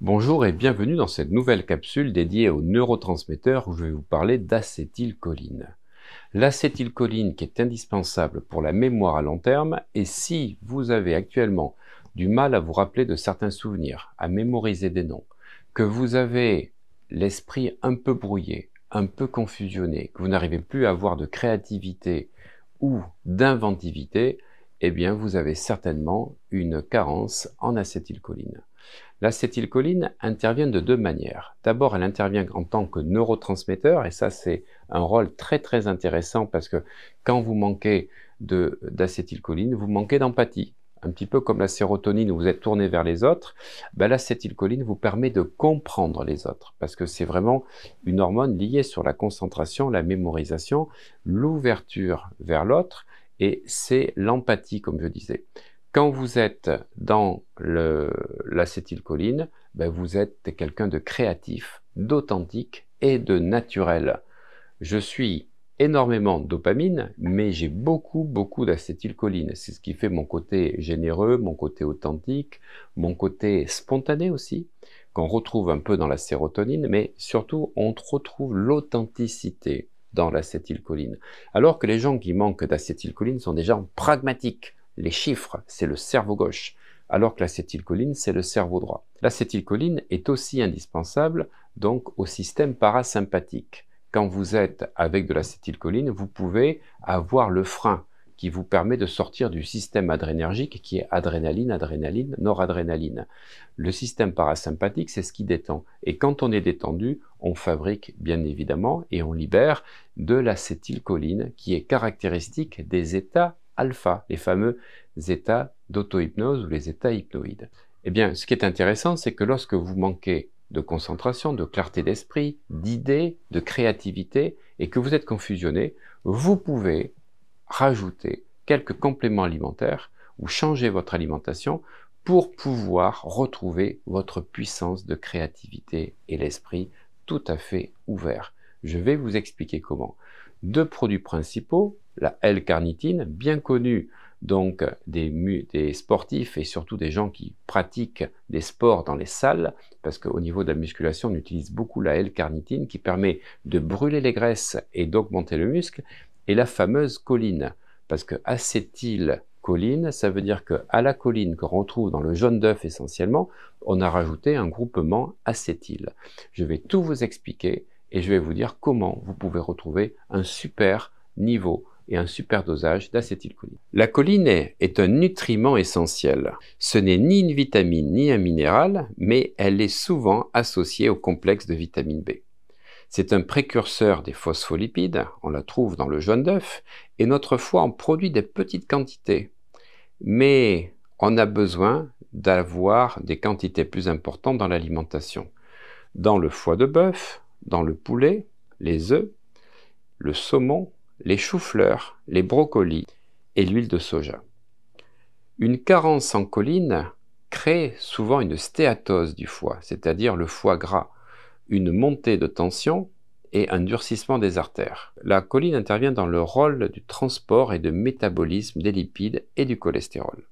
Bonjour et bienvenue dans cette nouvelle capsule dédiée aux neurotransmetteurs où je vais vous parler d'acétylcholine. L'acétylcholine qui est indispensable pour la mémoire à long terme et si vous avez actuellement du mal à vous rappeler de certains souvenirs, à mémoriser des noms, que vous avez l'esprit un peu brouillé, un peu confusionné, que vous n'arrivez plus à avoir de créativité ou d'inventivité, eh bien vous avez certainement une carence en acétylcholine. L'acétylcholine intervient de deux manières. D'abord, elle intervient en tant que neurotransmetteur, et ça c'est un rôle très très intéressant parce que quand vous manquez d'acétylcholine, vous manquez d'empathie. Un petit peu comme la sérotonine où vous êtes tourné vers les autres, ben, l'acétylcholine vous permet de comprendre les autres parce que c'est vraiment une hormone liée sur la concentration, la mémorisation, l'ouverture vers l'autre et c'est l'empathie comme je disais. Quand vous êtes dans l'acétylcholine, ben, vous êtes quelqu'un de créatif, d'authentique et de naturel. Je suis énormément dopamine, mais j'ai beaucoup, beaucoup d'acétylcholine. C'est ce qui fait mon côté généreux, mon côté authentique, mon côté spontané aussi, qu'on retrouve un peu dans la sérotonine, mais surtout, on retrouve l'authenticité dans l'acétylcholine. Alors que les gens qui manquent d'acétylcholine sont des gens pragmatiques, les chiffres, c'est le cerveau gauche, alors que l'acétylcholine, c'est le cerveau droit. L'acétylcholine est aussi indispensable donc au système parasympathique. Quand vous êtes avec de l'acétylcholine, vous pouvez avoir le frein qui vous permet de sortir du système adrénergique qui est adrénaline, adrénaline, noradrénaline. Le système parasympathique, c'est ce qui détend. Et quand on est détendu, on fabrique bien évidemment et on libère de l'acétylcholine qui est caractéristique des états alpha, les fameux états d'auto-hypnose ou les états hypnoïdes. Eh bien, ce qui est intéressant, c'est que lorsque vous manquez de concentration, de clarté d'esprit, d'idées, de créativité, et que vous êtes confusionné, vous pouvez rajouter quelques compléments alimentaires ou changer votre alimentation pour pouvoir retrouver votre puissance de créativité et l'esprit tout à fait ouvert. Je vais vous expliquer comment. Deux produits principaux la L-carnitine, bien connue donc des, sportifs et surtout des gens qui pratiquent des sports dans les salles, parce qu'au niveau de la musculation, on utilise beaucoup la L-carnitine qui permet de brûler les graisses et d'augmenter le muscle, et la fameuse colline. parce que acétylcholine, ça veut dire que à la choline qu'on retrouve dans le jaune d'œuf essentiellement, on a rajouté un groupement acétyl. Je vais tout vous expliquer et je vais vous dire comment vous pouvez retrouver un super niveau et un super dosage d'acétylcholine. La choline est un nutriment essentiel. Ce n'est ni une vitamine ni un minéral, mais elle est souvent associée au complexe de vitamine B. C'est un précurseur des phospholipides, on la trouve dans le jaune d'œuf, et notre foie en produit des petites quantités. Mais on a besoin d'avoir des quantités plus importantes dans l'alimentation. Dans le foie de bœuf, dans le poulet, les œufs, le saumon, les choux-fleurs, les brocolis et l'huile de soja. Une carence en choline crée souvent une stéatose du foie, c'est-à-dire le foie gras, une montée de tension et un durcissement des artères. La choline intervient dans le rôle du transport et de métabolisme des lipides et du cholestérol.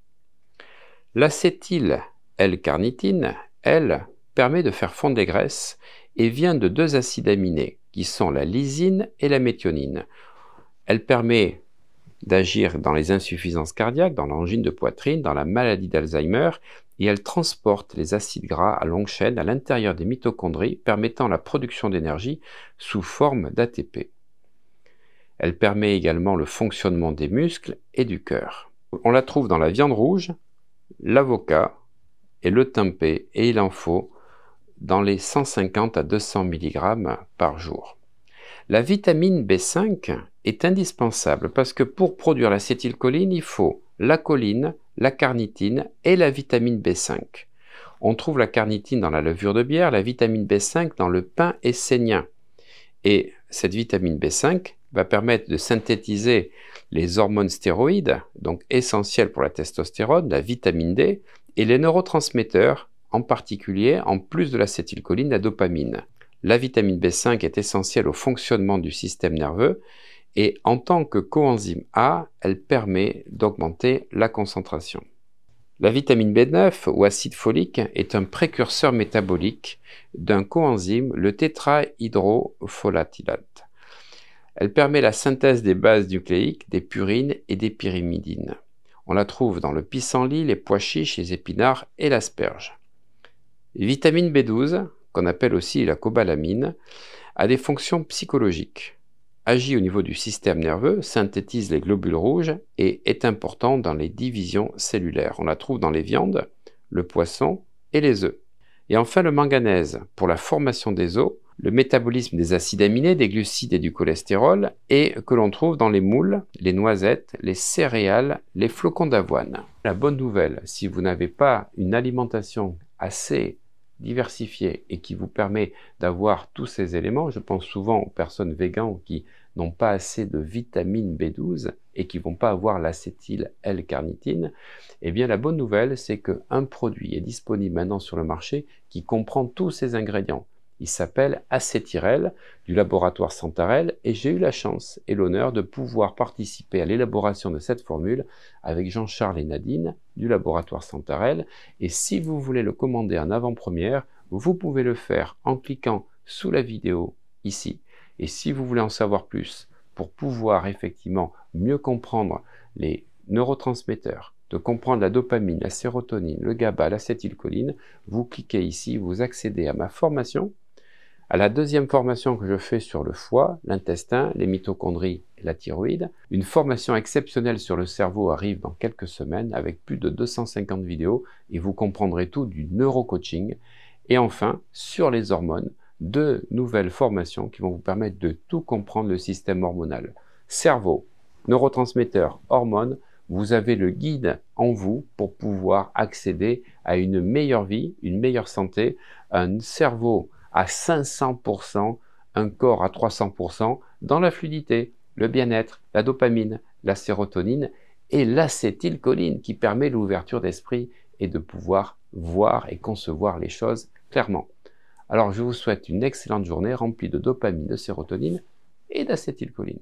L'acétyl L-carnitine, elle, permet de faire fondre des graisses et vient de deux acides aminés qui sont la lysine et la méthionine, elle permet d'agir dans les insuffisances cardiaques, dans l'angine de poitrine, dans la maladie d'Alzheimer, et elle transporte les acides gras à longue chaîne à l'intérieur des mitochondries, permettant la production d'énergie sous forme d'ATP. Elle permet également le fonctionnement des muscles et du cœur. On la trouve dans la viande rouge, l'avocat et le tempeh, et il en faut dans les 150 à 200 mg par jour. La vitamine B5 est indispensable parce que pour produire l'acétylcholine, il faut la choline, la carnitine et la vitamine B5. On trouve la carnitine dans la levure de bière, la vitamine B5 dans le pain essénien. Et cette vitamine B5 va permettre de synthétiser les hormones stéroïdes, donc essentielles pour la testostérone, la vitamine D, et les neurotransmetteurs, en particulier, en plus de l'acétylcholine, la dopamine. La vitamine B5 est essentielle au fonctionnement du système nerveux et en tant que coenzyme A, elle permet d'augmenter la concentration. La vitamine B9 ou acide folique est un précurseur métabolique d'un coenzyme, le tétrahydrofolatylate. Elle permet la synthèse des bases nucléiques, des purines et des pyrimidines. On la trouve dans le pissenlit, les pois chiches, les épinards et l'asperge. Vitamine B12, appelle aussi la cobalamine, a des fonctions psychologiques, agit au niveau du système nerveux, synthétise les globules rouges et est important dans les divisions cellulaires. On la trouve dans les viandes, le poisson et les œufs. Et enfin le manganèse, pour la formation des os, le métabolisme des acides aminés, des glucides et du cholestérol, et que l'on trouve dans les moules, les noisettes, les céréales, les flocons d'avoine. La bonne nouvelle, si vous n'avez pas une alimentation assez diversifié et qui vous permet d'avoir tous ces éléments. Je pense souvent aux personnes véganes qui n'ont pas assez de vitamine B12 et qui vont pas avoir l'acétyl L-carnitine. Eh bien, la bonne nouvelle, c'est qu'un produit est disponible maintenant sur le marché qui comprend tous ces ingrédients. Il s'appelle Acétyrel du laboratoire Santarel et j'ai eu la chance et l'honneur de pouvoir participer à l'élaboration de cette formule avec Jean-Charles et Nadine du laboratoire Santarel. Et si vous voulez le commander en avant-première, vous pouvez le faire en cliquant sous la vidéo ici. Et si vous voulez en savoir plus pour pouvoir effectivement mieux comprendre les neurotransmetteurs, de comprendre la dopamine, la sérotonine, le GABA, l'acétylcholine, vous cliquez ici, vous accédez à ma formation à la deuxième formation que je fais sur le foie, l'intestin, les mitochondries et la thyroïde, une formation exceptionnelle sur le cerveau arrive dans quelques semaines avec plus de 250 vidéos et vous comprendrez tout du neurocoaching. Et enfin, sur les hormones, deux nouvelles formations qui vont vous permettre de tout comprendre le système hormonal. Cerveau, neurotransmetteurs, hormones, vous avez le guide en vous pour pouvoir accéder à une meilleure vie, une meilleure santé, un cerveau à 500%, un corps à 300% dans la fluidité, le bien-être, la dopamine, la sérotonine et l'acétylcholine qui permet l'ouverture d'esprit et de pouvoir voir et concevoir les choses clairement. Alors je vous souhaite une excellente journée remplie de dopamine, de sérotonine et d'acétylcholine.